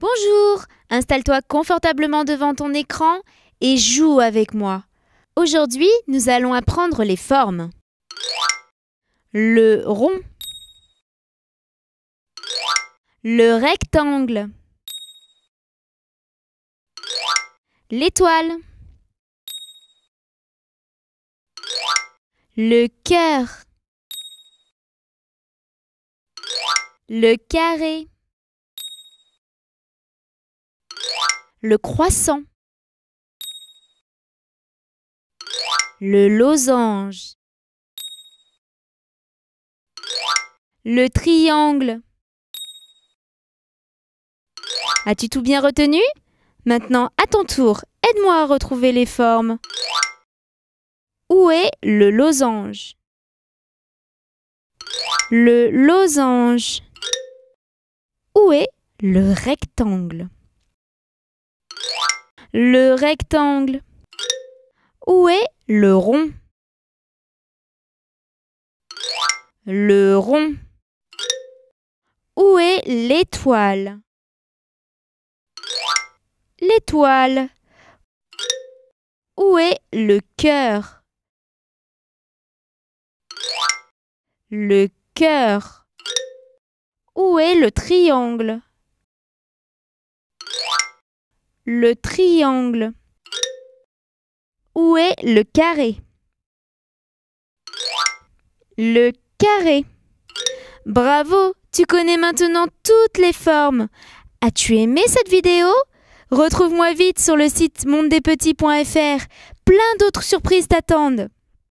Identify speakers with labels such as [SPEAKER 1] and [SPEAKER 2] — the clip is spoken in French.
[SPEAKER 1] Bonjour, installe-toi confortablement devant ton écran et joue avec moi. Aujourd'hui, nous allons apprendre les formes. Le rond. Le rectangle.
[SPEAKER 2] L'étoile. Le cœur. Le carré. le croissant, le losange, le triangle.
[SPEAKER 1] As-tu tout bien retenu Maintenant, à ton tour, aide-moi à retrouver les formes. Où est le losange Le losange. Où est le rectangle le rectangle
[SPEAKER 2] Où est le rond Le rond. Où est l'étoile
[SPEAKER 1] L'étoile. Où est le cœur Le cœur. Où est le triangle le triangle Où est le carré Le carré. Bravo, tu connais maintenant toutes les formes. As-tu aimé cette vidéo Retrouve-moi vite sur le site monde-des-petits.fr, Plein d'autres surprises t'attendent.